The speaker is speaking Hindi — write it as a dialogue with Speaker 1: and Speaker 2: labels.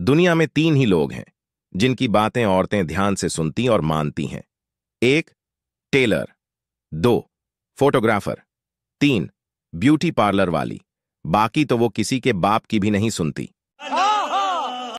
Speaker 1: दुनिया में तीन ही लोग हैं जिनकी बातें औरतें ध्यान से सुनती और मानती हैं एक टेलर दो फोटोग्राफर तीन ब्यूटी पार्लर वाली बाकी तो वो किसी के बाप की भी नहीं सुनती